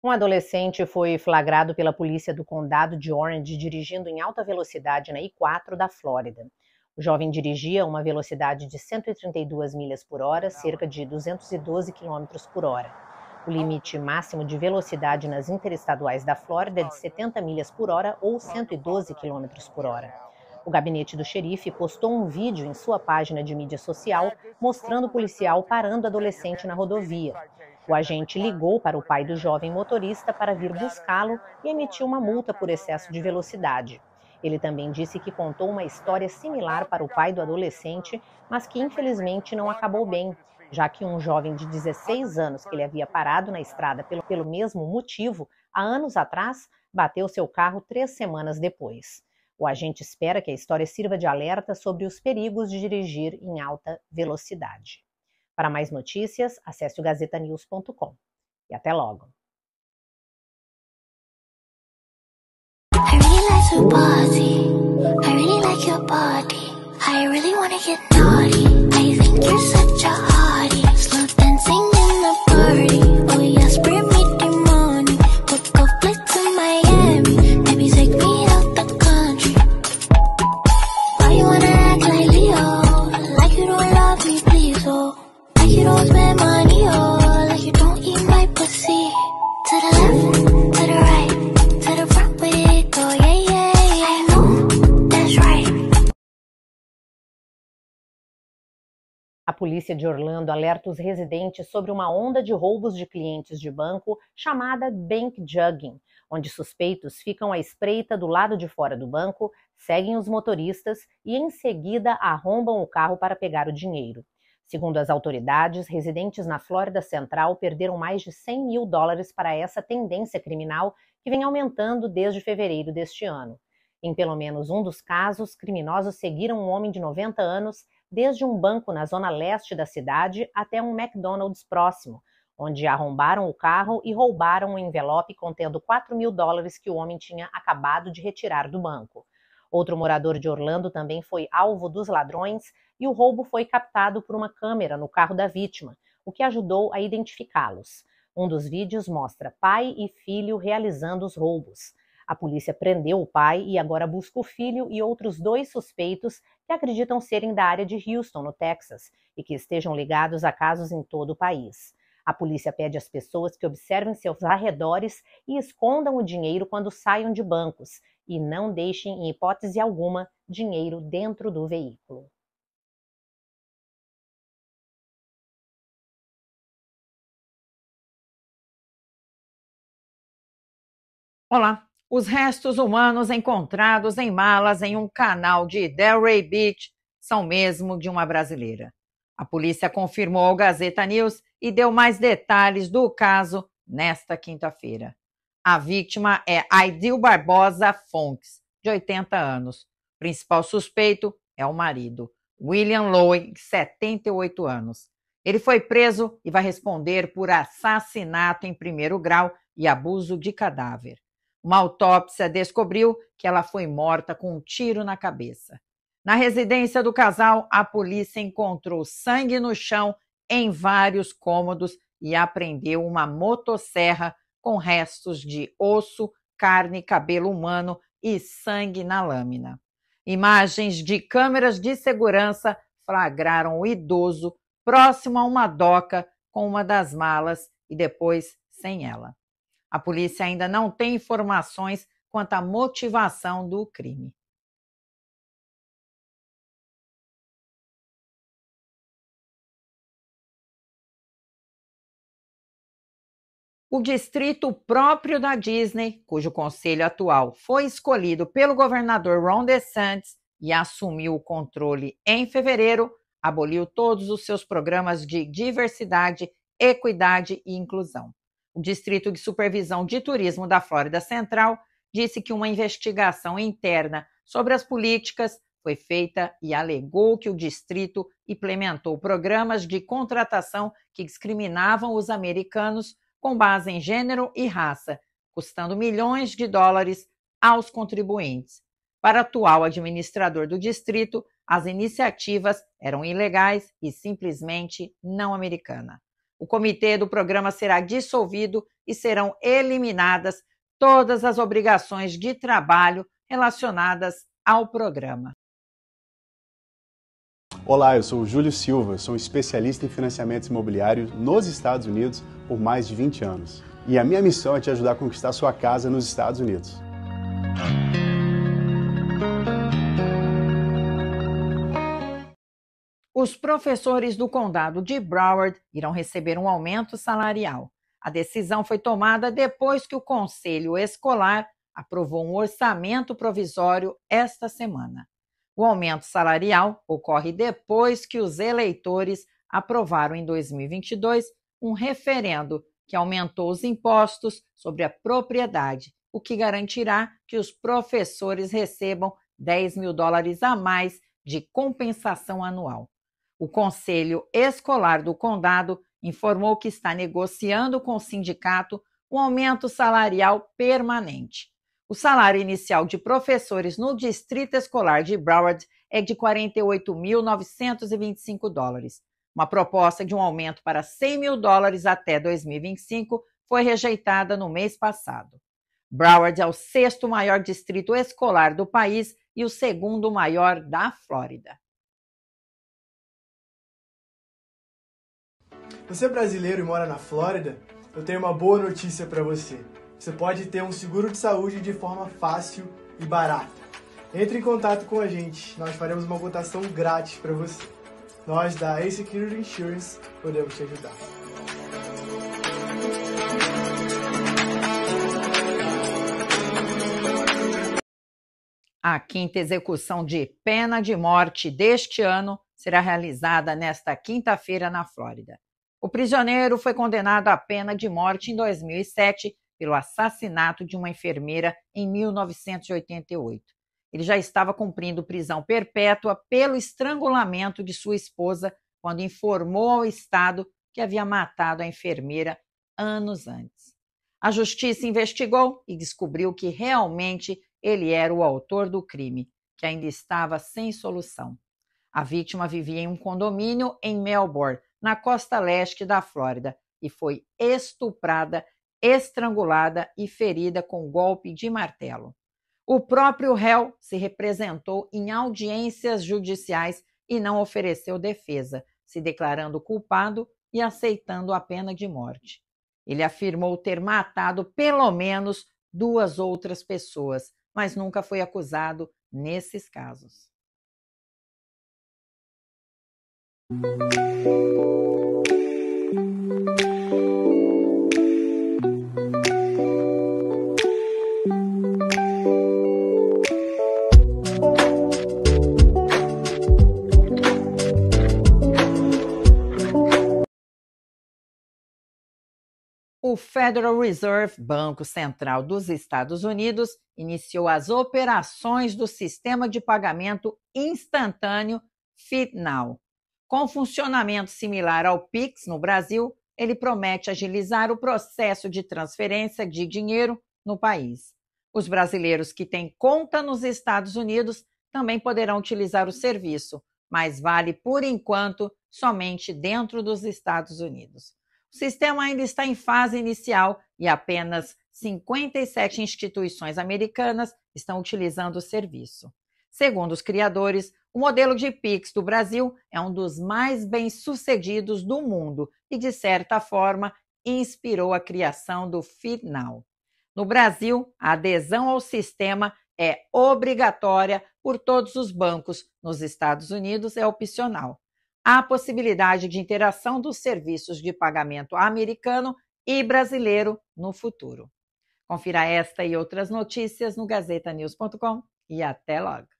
Um adolescente foi flagrado pela polícia do condado de Orange dirigindo em alta velocidade na I-4 da Flórida. O jovem dirigia a uma velocidade de 132 milhas por hora, cerca de 212 km por hora. O limite máximo de velocidade nas interestaduais da Flórida é de 70 milhas por hora ou 112 km né? por hora. É, o gabinete do xerife postou um vídeo em sua página de mídia social é, mostrando o policial né? parando o adolescente na rodovia. O agente ligou para o pai do jovem motorista para vir buscá-lo e emitiu uma multa por excesso de velocidade. Ele também disse que contou uma história similar para o pai do adolescente, mas que infelizmente não acabou bem, já que um jovem de 16 anos que ele havia parado na estrada pelo, pelo mesmo motivo há anos atrás bateu seu carro três semanas depois. O agente espera que a história sirva de alerta sobre os perigos de dirigir em alta velocidade. Para mais notícias, acesse o gazetanews.com. E até logo! I really get naughty. I think you're such a polícia de Orlando alerta os residentes sobre uma onda de roubos de clientes de banco chamada bank jugging, onde suspeitos ficam à espreita do lado de fora do banco, seguem os motoristas e em seguida arrombam o carro para pegar o dinheiro. Segundo as autoridades, residentes na Flórida Central perderam mais de 100 mil dólares para essa tendência criminal que vem aumentando desde fevereiro deste ano. Em pelo menos um dos casos, criminosos seguiram um homem de 90 anos desde um banco na zona leste da cidade até um McDonald's próximo, onde arrombaram o carro e roubaram um envelope contendo 4 mil dólares que o homem tinha acabado de retirar do banco. Outro morador de Orlando também foi alvo dos ladrões e o roubo foi captado por uma câmera no carro da vítima, o que ajudou a identificá-los. Um dos vídeos mostra pai e filho realizando os roubos. A polícia prendeu o pai e agora busca o filho e outros dois suspeitos que acreditam serem da área de Houston, no Texas, e que estejam ligados a casos em todo o país. A polícia pede às pessoas que observem seus arredores e escondam o dinheiro quando saiam de bancos e não deixem, em hipótese alguma, dinheiro dentro do veículo. Olá, os restos humanos encontrados em malas em um canal de Delray Beach são mesmo de uma brasileira. A polícia confirmou ao Gazeta News e deu mais detalhes do caso nesta quinta-feira. A vítima é Aidil Barbosa Fontes, de 80 anos. O principal suspeito é o marido, William Lowe, de 78 anos. Ele foi preso e vai responder por assassinato em primeiro grau e abuso de cadáver. Uma autópsia descobriu que ela foi morta com um tiro na cabeça. Na residência do casal, a polícia encontrou sangue no chão em vários cômodos e apreendeu uma motosserra com restos de osso, carne, cabelo humano e sangue na lâmina. Imagens de câmeras de segurança flagraram o idoso próximo a uma doca com uma das malas e depois sem ela. A polícia ainda não tem informações quanto à motivação do crime. O distrito próprio da Disney, cujo conselho atual foi escolhido pelo governador Ron DeSantis e assumiu o controle em fevereiro, aboliu todos os seus programas de diversidade, equidade e inclusão. O Distrito de Supervisão de Turismo da Flórida Central disse que uma investigação interna sobre as políticas foi feita e alegou que o distrito implementou programas de contratação que discriminavam os americanos com base em gênero e raça, custando milhões de dólares aos contribuintes. Para o atual administrador do distrito, as iniciativas eram ilegais e simplesmente não americanas. O comitê do programa será dissolvido e serão eliminadas todas as obrigações de trabalho relacionadas ao programa. Olá, eu sou o Júlio Silva, sou especialista em financiamentos imobiliários nos Estados Unidos por mais de 20 anos. E a minha missão é te ajudar a conquistar sua casa nos Estados Unidos. Os professores do condado de Broward irão receber um aumento salarial. A decisão foi tomada depois que o conselho escolar aprovou um orçamento provisório esta semana. O aumento salarial ocorre depois que os eleitores aprovaram em 2022 um referendo que aumentou os impostos sobre a propriedade, o que garantirá que os professores recebam 10 mil dólares a mais de compensação anual. O Conselho Escolar do Condado informou que está negociando com o sindicato um aumento salarial permanente. O salário inicial de professores no Distrito Escolar de Broward é de 48.925 dólares. Uma proposta de um aumento para 100 mil dólares até 2025 foi rejeitada no mês passado. Broward é o sexto maior distrito escolar do país e o segundo maior da Flórida. Você é brasileiro e mora na Flórida? Eu tenho uma boa notícia para você. Você pode ter um seguro de saúde de forma fácil e barata. Entre em contato com a gente, nós faremos uma cotação grátis para você. Nós da A Security Insurance podemos te ajudar. A quinta execução de pena de morte deste ano será realizada nesta quinta-feira na Flórida. O prisioneiro foi condenado à pena de morte em 2007 pelo assassinato de uma enfermeira em 1988. Ele já estava cumprindo prisão perpétua pelo estrangulamento de sua esposa quando informou ao Estado que havia matado a enfermeira anos antes. A justiça investigou e descobriu que realmente ele era o autor do crime, que ainda estava sem solução. A vítima vivia em um condomínio em Melbourne na costa leste da Flórida e foi estuprada, estrangulada e ferida com golpe de martelo. O próprio réu se representou em audiências judiciais e não ofereceu defesa, se declarando culpado e aceitando a pena de morte. Ele afirmou ter matado pelo menos duas outras pessoas, mas nunca foi acusado nesses casos. O Federal Reserve, Banco Central dos Estados Unidos, iniciou as operações do sistema de pagamento instantâneo FitNow. Com funcionamento similar ao Pix no Brasil, ele promete agilizar o processo de transferência de dinheiro no país. Os brasileiros que têm conta nos Estados Unidos também poderão utilizar o serviço, mas vale por enquanto somente dentro dos Estados Unidos. O sistema ainda está em fase inicial e apenas 57 instituições americanas estão utilizando o serviço. Segundo os criadores, o modelo de Pix do Brasil é um dos mais bem-sucedidos do mundo e, de certa forma, inspirou a criação do Final. No Brasil, a adesão ao sistema é obrigatória por todos os bancos. Nos Estados Unidos é opcional a possibilidade de interação dos serviços de pagamento americano e brasileiro no futuro. Confira esta e outras notícias no gazetanews.com e até logo.